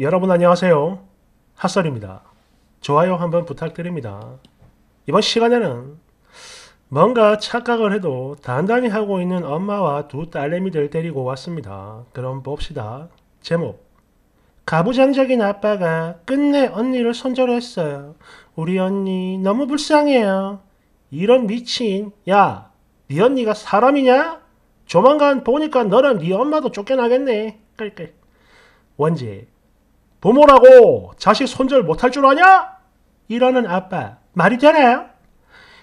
여러분 안녕하세요. 핫설입니다. 좋아요 한번 부탁드립니다. 이번 시간에는 뭔가 착각을 해도 단단히 하고 있는 엄마와 두 딸내미들 데리고 왔습니다. 그럼 봅시다. 제목 가부장적인 아빠가 끝내 언니를 손절했어요. 우리 언니 너무 불쌍해요. 이런 미친 야, 네 언니가 사람이냐? 조만간 보니까 너랑 네 엄마도 쫓겨나겠네. 끌끌. 원제 부모라고 자식 손절 못할 줄 아냐? 이러는 아빠 말이 되나요?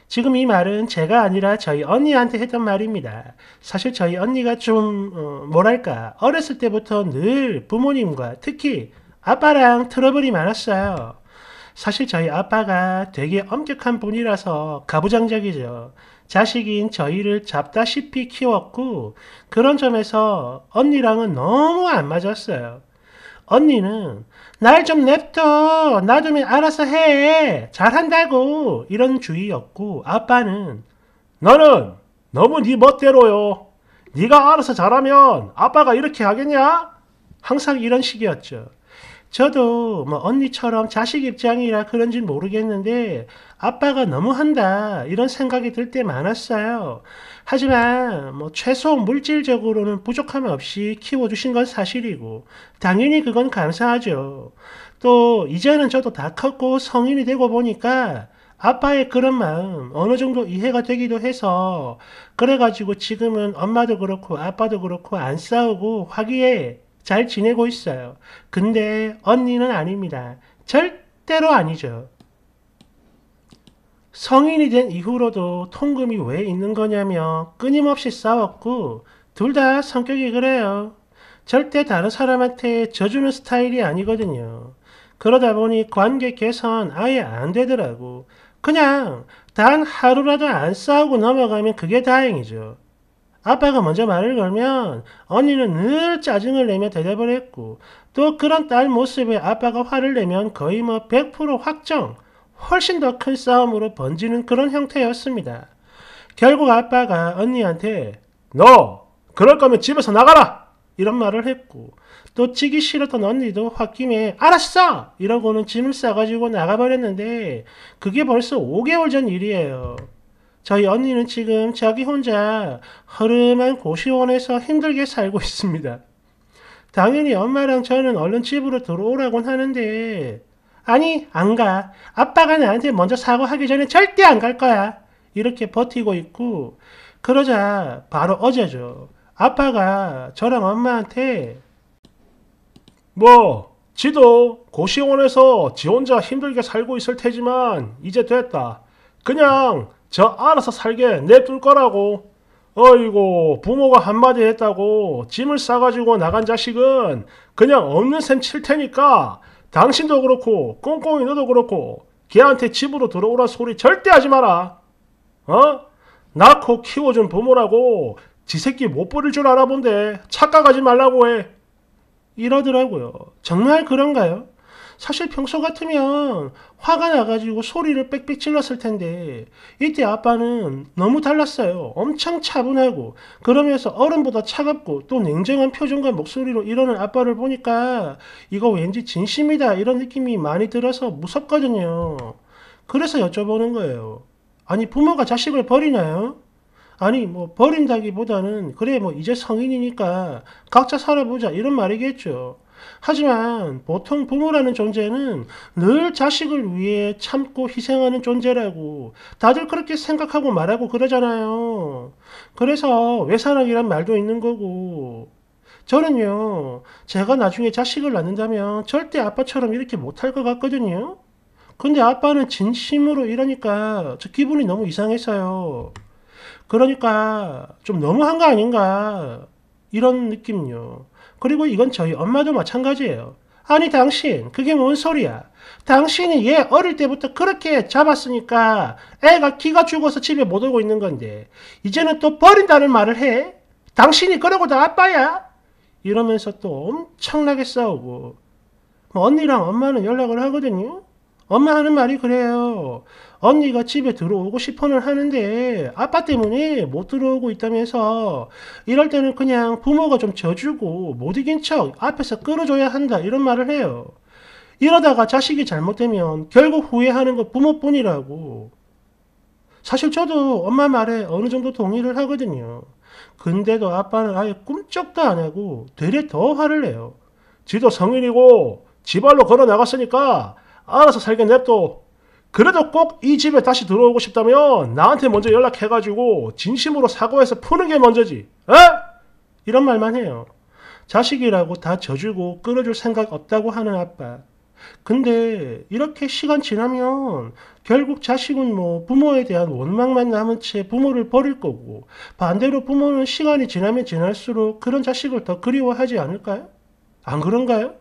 지금 이 말은 제가 아니라 저희 언니한테 했던 말입니다. 사실 저희 언니가 좀 어, 뭐랄까 어렸을 때부터 늘 부모님과 특히 아빠랑 트러블이 많았어요. 사실 저희 아빠가 되게 엄격한 분이라서 가부장적이죠. 자식인 저희를 잡다시피 키웠고 그런 점에서 언니랑은 너무 안 맞았어요. 언니는 날 좀 냅둬. 나좀 알아서 해. 잘한다고. 이런 주의였고 아빠는 너는 너무 네 멋대로요. 네가 알아서 잘하면 아빠가 이렇게 하겠냐? 항상 이런 식이었죠. 저도 뭐 언니처럼 자식 입장이라 그런지 모르겠는데 아빠가 너무한다 이런 생각이 들 때 많았어요. 하지만 뭐 최소 물질적으로는 부족함 없이 키워주신 건 사실이고 당연히 그건 감사하죠. 또 이제는 저도 다 컸고 성인이 되고 보니까 아빠의 그런 마음 어느 정도 이해가 되기도 해서 그래가지고 지금은 엄마도 그렇고 아빠도 그렇고 안 싸우고 화기에 잘 지내고 있어요. 근데 언니는 아닙니다. 절대로 아니죠. 성인이 된 이후로도 통금이 왜 있는 거냐며 끊임없이 싸웠고 둘 다 성격이 그래요. 절대 다른 사람한테 져주는 스타일이 아니거든요. 그러다 보니 관계 개선 아예 안 되더라고. 그냥 단 하루라도 안 싸우고 넘어가면 그게 다행이죠. 아빠가 먼저 말을 걸면 언니는 늘 짜증을 내며 대답을 했고 또 그런 딸 모습에 아빠가 화를 내면 거의 뭐 100% 확정, 훨씬 더 큰 싸움으로 번지는 그런 형태였습니다. 결국 아빠가 언니한테 너 그럴 거면 집에서 나가라 이런 말을 했고 또 치기 싫었던 언니도 홧김에 알았어 이러고는 짐을 싸가지고 나가버렸는데 그게 벌써 5개월 전 일이에요. 저희 언니는 지금 자기 혼자 허름한 고시원에서 힘들게 살고 있습니다. 당연히 엄마랑 저는 얼른 집으로 들어오라곤 하는데, 아니, 안 가. 아빠가 나한테 먼저 사과하기 전에 절대 안 갈 거야. 이렇게 버티고 있고, 그러자 바로 어제죠. 아빠가 저랑 엄마한테, 뭐, 지도 고시원에서 지 혼자 힘들게 살고 있을 테지만, 이제 됐다. 그냥 저 알아서 살게 냅둘 거라고. 어이고 부모가 한마디 했다고 짐을 싸가지고 나간 자식은 그냥 없는 셈 칠 테니까 당신도 그렇고 꽁꽁이 너도 그렇고 걔한테 집으로 들어오라 소리 절대 하지 마라. 어? 낳고 키워준 부모라고 지 새끼 못 버릴 줄 알아본데 착각하지 말라고 해. 이러더라고요. 정말 그런가요? 사실 평소 같으면 화가 나가지고 소리를 빽빽 질렀을 텐데 이때 아빠는 너무 달랐어요. 엄청 차분하고 그러면서 어른보다 차갑고 또 냉정한 표정과 목소리로 이러는 아빠를 보니까 이거 왠지 진심이다 이런 느낌이 많이 들어서 무섭거든요. 그래서 여쭤보는 거예요. 아니 부모가 자식을 버리나요? 아니 뭐 버린다기보다는 그래 뭐 이제 성인이니까 각자 살아보자 이런 말이겠죠. 하지만 보통 부모라는 존재는 늘 자식을 위해 참고 희생하는 존재라고 다들 그렇게 생각하고 말하고 그러잖아요. 그래서 외사랑이란 말도 있는 거고. 저는요, 제가 나중에 자식을 낳는다면 절대 아빠처럼 이렇게 못할 것 같거든요. 근데 아빠는 진심으로 이러니까 저 기분이 너무 이상했어요. 그러니까 좀 너무한 거 아닌가 이런 느낌요. 이 그리고 이건 저희 엄마도 마찬가지예요. 아니 당신 그게 뭔 소리야. 당신이 얘 어릴 때부터 그렇게 잡았으니까 애가 기가 죽어서 집에 못 오고 있는 건데 이제는 또 버린다는 말을 해? 당신이 그러고 다 아빠야? 이러면서 또 엄청나게 싸우고 뭐 언니랑 엄마는 연락을 하거든요. 엄마 하는 말이 그래요. 언니가 집에 들어오고 싶어는 하는데 아빠 때문에 못 들어오고 있다면서 이럴 때는 그냥 부모가 좀 져주고 못 이긴 척 앞에서 끌어줘야 한다 이런 말을 해요. 이러다가 자식이 잘못되면 결국 후회하는 거 부모뿐이라고. 사실 저도 엄마 말에 어느 정도 동의를 하거든요. 근데도 아빠는 아예 꿈쩍도 안 하고 되레 더 화를 내요. 지도 성인이고 지발로 걸어 나갔으니까 알아서 살게 냅둬. 그래도 꼭 이 집에 다시 들어오고 싶다면 나한테 먼저 연락해가지고 진심으로 사과해서 푸는 게 먼저지. 에? 이런 말만 해요. 자식이라고 다 져주고 끌어줄 생각 없다고 하는 아빠. 근데 이렇게 시간 지나면 결국 자식은 뭐 부모에 대한 원망만 남은 채 부모를 버릴 거고 반대로 부모는 시간이 지나면 지날수록 그런 자식을 더 그리워하지 않을까요? 안 그런가요?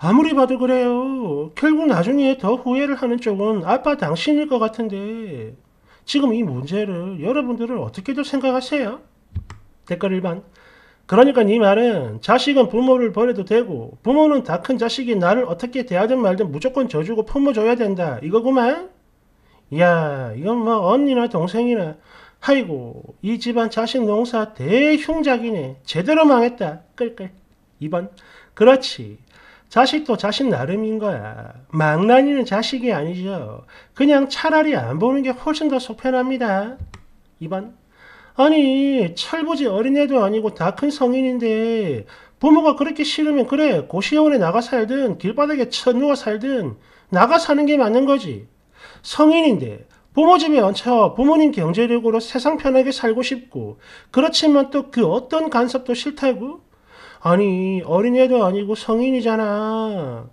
아무리 봐도 그래요. 결국 나중에 더 후회를 하는 쪽은 아빠 당신일 것 같은데 지금 이 문제를 여러분들은 어떻게들 생각하세요? 댓글 1번 그러니까 이 말은 자식은 부모를 버려도 되고 부모는 다 큰 자식이 나를 어떻게 대하든 말든 무조건 져주고 품어줘야 된다 이거구만? 야 이건 뭐 언니나 동생이나 아이고 이 집안 자식 농사 대흉작이네 제대로 망했다 끌끌 2번 그렇지 자식도 자식 나름인 거야. 망나니는 자식이 아니죠. 그냥 차라리 안 보는 게 훨씬 더 속편합니다. 2번 아니 철부지 어린애도 아니고 다 큰 성인인데 부모가 그렇게 싫으면 그래 고시원에 나가 살든 길바닥에 처누워 살든 나가 사는 게 맞는 거지. 성인인데 부모 집에 얹혀 부모님 경제력으로 세상 편하게 살고 싶고 그렇지만 또 그 어떤 간섭도 싫다고 아니 어린애도 아니고 성인이잖아.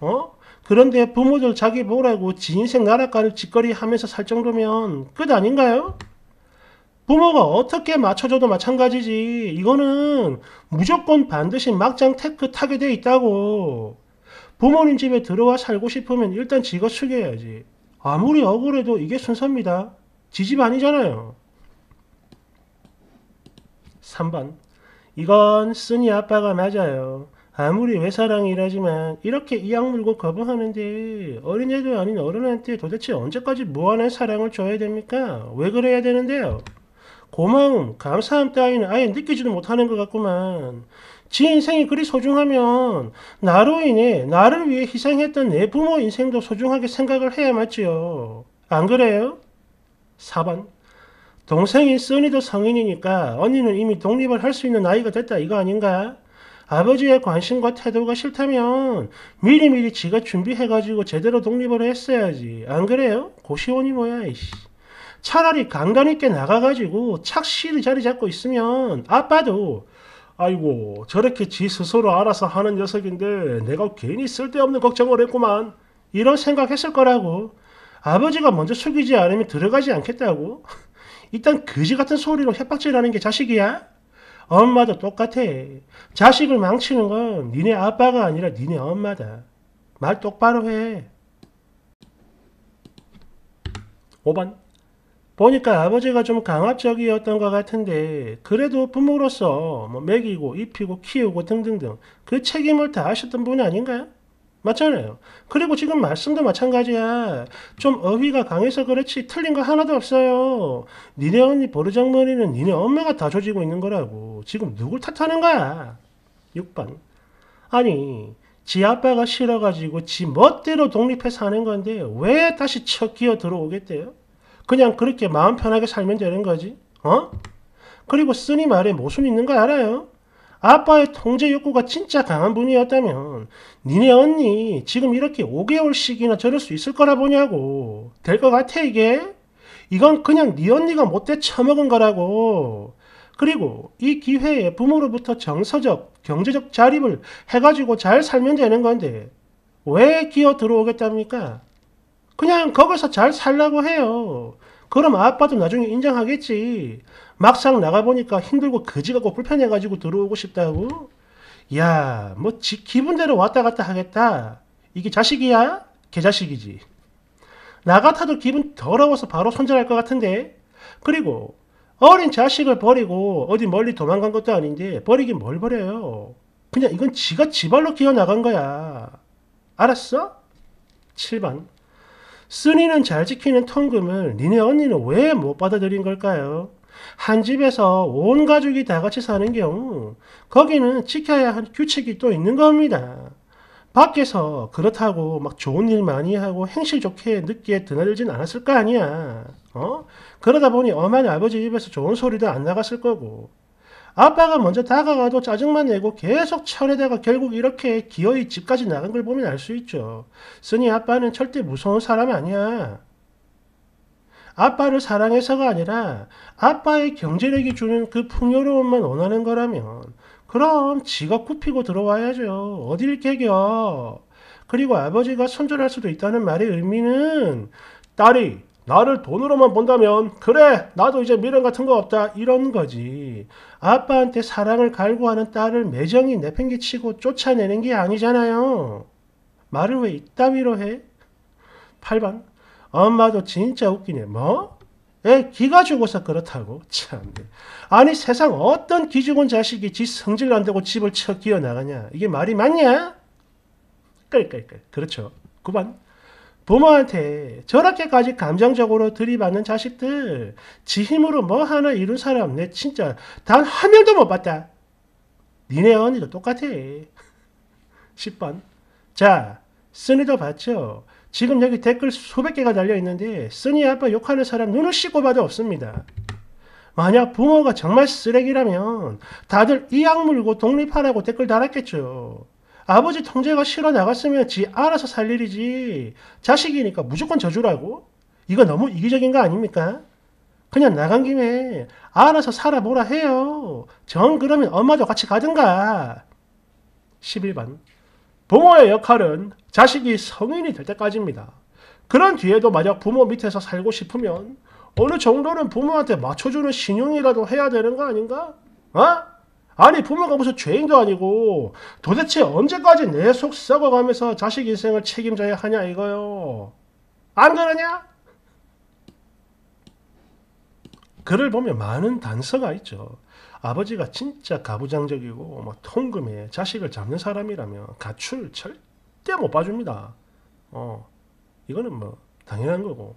어? 그런데 부모들 자기 보라고 지 인생 나락가는 짓거리 하면서 살 정도면 끝 아닌가요? 부모가 어떻게 맞춰줘도 마찬가지지. 이거는 무조건 반드시 막장 테크 타게 돼 있다고. 부모님 집에 들어와 살고 싶으면 일단 지거 숙여야지. 아무리 억울해도 이게 순서입니다. 지 집 아니잖아요. 3번 이건 쓰니 아빠가 맞아요. 아무리 회사랑 이라지만 이렇게 이악 물고 거부하는데 어린애도 아닌 어른한테 도대체 언제까지 무한한 사랑을 줘야 됩니까? 왜 그래야 되는데요? 고마움, 감사함 따위는 아예 느끼지도 못하는 것 같구만. 지 인생이 그리 소중하면 나로 인해 나를 위해 희생했던 내 부모 인생도 소중하게 생각을 해야 맞지요. 안 그래요? 4번 동생이 써니도 성인이니까 언니는 이미 독립을 할 수 있는 나이가 됐다 이거 아닌가? 아버지의 관심과 태도가 싫다면 미리미리 지가 준비해가지고 제대로 독립을 했어야지. 안 그래요? 고시원이 뭐야, 이씨. 차라리 간간 있게 나가가지고 착실히 자리 잡고 있으면 아빠도 아이고 저렇게 지 스스로 알아서 하는 녀석인데 내가 괜히 쓸데없는 걱정을 했구만 이런 생각했을 거라고 아버지가 먼저 숙이지 않으면 들어가지 않겠다고 일단 거지 같은 소리로 협박질하는 게 자식이야? 엄마도 똑같아. 자식을 망치는 건 니네 아빠가 아니라 니네 엄마다. 말 똑바로 해. 5번 보니까 아버지가 좀 강압적이었던 것 같은데 그래도 부모로서 뭐 먹이고 입히고 키우고 등등등 그 책임을 다 하셨던 분 아닌가요? 맞잖아요. 그리고 지금 말씀도 마찬가지야. 좀 어휘가 강해서 그렇지 틀린 거 하나도 없어요. 니네 언니 보르장머니는 니네 엄마가 다 조지고 있는 거라고. 지금 누굴 탓하는 거야? 6번. 아니, 지 아빠가 싫어가지고 지 멋대로 독립해 서 사는 건데 왜 다시 척 기어 들어오겠대요? 그냥 그렇게 마음 편하게 살면 되는 거지. 어? 그리고 쓰니 말에 모순 있는 거 알아요? 아빠의 통제 욕구가 진짜 강한 분이었다면 니네 언니 지금 이렇게 5개월씩이나 저럴 수 있을 거라 보냐고. 될 것 같아 이게? 이건 그냥 네 언니가 못돼 처먹은 거라고. 그리고 이 기회에 부모로부터 정서적, 경제적 자립을 해가지고 잘 살면 되는 건데 왜 기어 들어오겠답니까? 그냥 거기서 잘 살라고 해요. 그럼 아빠도 나중에 인정하겠지. 막상 나가보니까 힘들고 거지같고 불편해가지고 들어오고 싶다고? 야, 뭐, 지, 기분대로 왔다 갔다 하겠다. 이게 자식이야? 개자식이지. 나 같아도 기분 더러워서 바로 손절할 것 같은데? 그리고, 어린 자식을 버리고 어디 멀리 도망간 것도 아닌데, 버리긴 뭘 버려요. 그냥 이건 지가 지발로 기어 나간 거야. 알았어? 7번. 쓰니는 잘 지키는 통금을 니네 언니는 왜 못 받아들인 걸까요? 한 집에서 온 가족이 다 같이 사는 경우 거기는 지켜야 할 규칙이 또 있는 겁니다. 밖에서 그렇다고 막 좋은 일 많이 하고 행실 좋게 늦게 드나들진 않았을 거 아니야. 어? 그러다 보니 엄한 아버지 입에서 좋은 소리도 안 나갔을 거고. 아빠가 먼저 다가가도 짜증만 내고 계속 철에다가 결국 이렇게 기어이 집까지 나간 걸 보면 알 수 있죠. 쓰니 아빠는 절대 무서운 사람 아니야. 아빠를 사랑해서가 아니라 아빠의 경제력이 주는 그 풍요로움만 원하는 거라면 그럼 지가 굽히고 들어와야죠. 어딜 개겨 그리고 아버지가 손절할 수도 있다는 말의 의미는 딸이 나를 돈으로만 본다면 그래 나도 이제 미련 같은 거 없다 이런 거지 아빠한테 사랑을 갈구하는 딸을 매정히 내팽개치고 쫓아내는 게 아니잖아요 말을 왜 이따위로 해? 8번 엄마도 어, 진짜 웃기네. 뭐? 애 기가 죽어서 그렇다고? 참. 아니 세상 어떤 기죽은 자식이 지 성질 난다고 집을 쳐 기어 나가냐? 이게 말이 맞냐? 끌끌끌. 그렇죠. 9번. 부모한테 저렇게까지 감정적으로 들이받는 자식들 지 힘으로 뭐 하나 이룬 사람 내 진짜 단 한 명도 못 봤다. 니네 언니도 똑같아. 10번. 자, 쓴이도 봤죠? 지금 여기 댓글 수백 개가 달려 있는데 쓰니 아빠 욕하는 사람 눈을 씻고 봐도 없습니다. 만약 부모가 정말 쓰레기라면 다들 이 악물고 독립하라고 댓글 달았겠죠. 아버지 통제가 싫어 나갔으면 지 알아서 살 일이지 자식이니까 무조건 져주라고? 이거 너무 이기적인 거 아닙니까? 그냥 나간 김에 알아서 살아보라 해요. 정 그러면 엄마도 같이 가든가. 11번 부모의 역할은 자식이 성인이 될 때까지입니다. 그런 뒤에도 만약 부모 밑에서 살고 싶으면 어느 정도는 부모한테 맞춰주는 신용이라도 해야 되는 거 아닌가? 어? 아니 부모가 무슨 죄인도 아니고 도대체 언제까지 내 속 썩어가면서 자식 인생을 책임져야 하냐 이거요. 안 그러냐? 글을 보면 많은 단서가 있죠. 아버지가 진짜 가부장적이고 막통금에 뭐 자식을 잡는 사람이라면 가출 절대 못 봐줍니다. 어, 이거는 뭐 당연한 거고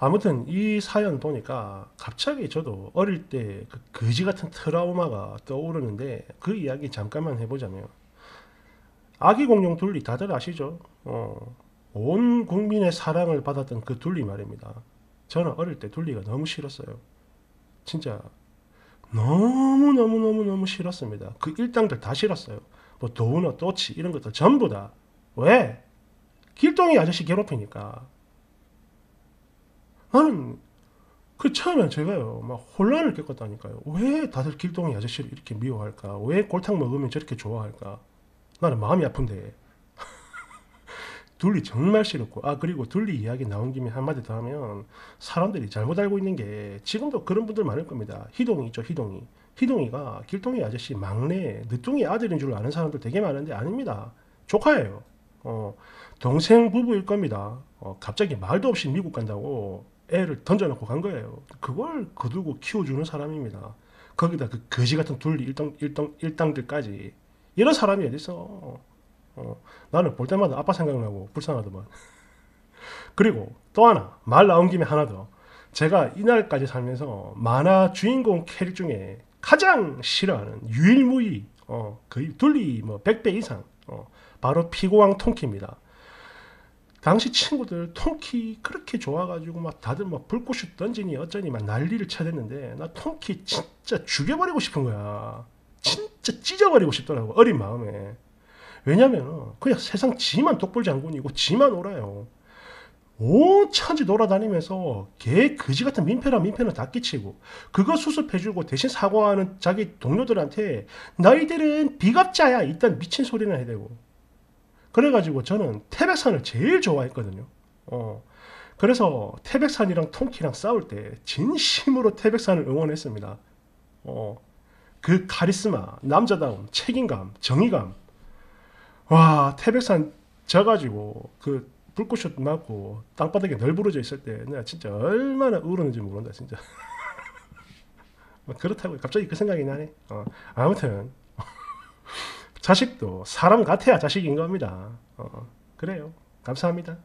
아무튼 이 사연 보니까 갑자기 저도 어릴 때 그 거지 같은 트라우마가 떠오르는데 그 이야기 잠깐만 해보자면 아기 공룡 둘리 다들 아시죠? 어, 온 국민의 사랑을 받았던 그 둘리 말입니다. 저는 어릴 때 둘리가 너무 싫었어요. 진짜 너무너무너무너무 싫었습니다. 그 일당들 다 싫었어요. 뭐도우나 또치 이런 것들 전부 다. 왜? 길동이 아저씨 괴롭히니까. 나는 그 처음엔 제가요 막 혼란을 겪었다니까요. 왜 다들 길동이 아저씨를 이렇게 미워할까? 왜 골탕 먹으면 저렇게 좋아할까? 나는 마음이 아픈데 둘리 정말 싫었고 아 그리고 둘리 이야기 나온 김에 한마디 더 하면 사람들이 잘못 알고 있는 게 지금도 그런 분들 많을 겁니다. 희동이 있죠 희동이. 희동이가 길동이 아저씨 막내 늦둥이 아들인 줄 아는 사람들 되게 많은데 아닙니다. 조카예요. 어, 동생 부부일 겁니다. 어, 갑자기 말도 없이 미국 간다고 애를 던져놓고 간 거예요. 그걸 거두고 키워주는 사람입니다. 거기다 그 거지 같은 둘리 일당, 일당, 일당들까지. 이런 사람이 어디 어. 어, 나는 볼 때마다 아빠 생각나고 불쌍하더만. 그리고 또 하나 말 나온 김에 하나 더. 제가 이날까지 살면서 만화 주인공 캐릭 중에 가장 싫어하는 유일무이 어, 거의 둘리 뭐 100배 이상 어, 바로 피고왕 통키입니다. 당시 친구들 통키 그렇게 좋아가지고 막 다들 막 불꽃이 던지니 어쩌니 막 난리를 쳐댔는데 나 통키 진짜 죽여버리고 싶은 거야. 진짜 찢어버리고 싶더라고 어린 마음에. 왜냐면 그냥 세상 지만 독불 장군이고 지만 오라요. 온 천지 돌아다니면서 개 거지 같은 민폐라 민폐는 다 끼치고 그거 수습해주고 대신 사과하는 자기 동료들한테 너희들은 비겁자야 일단 미친 소리나 해야 되고 그래가지고 저는 태백산을 제일 좋아했거든요 어. 그래서 태백산이랑 통키랑 싸울 때 진심으로 태백산을 응원했습니다 어. 그 카리스마, 남자다움, 책임감, 정의감 와 태백산 져가지고 그불꽃이트고 땅바닥에 널브러져 있을 때 내가 진짜 얼마나 우르는지 모른다 진짜 그렇다고 갑자기 그 생각이 나네 어, 아무튼 자식도 사람 같아야 자식인 겁니다 어, 그래요 감사합니다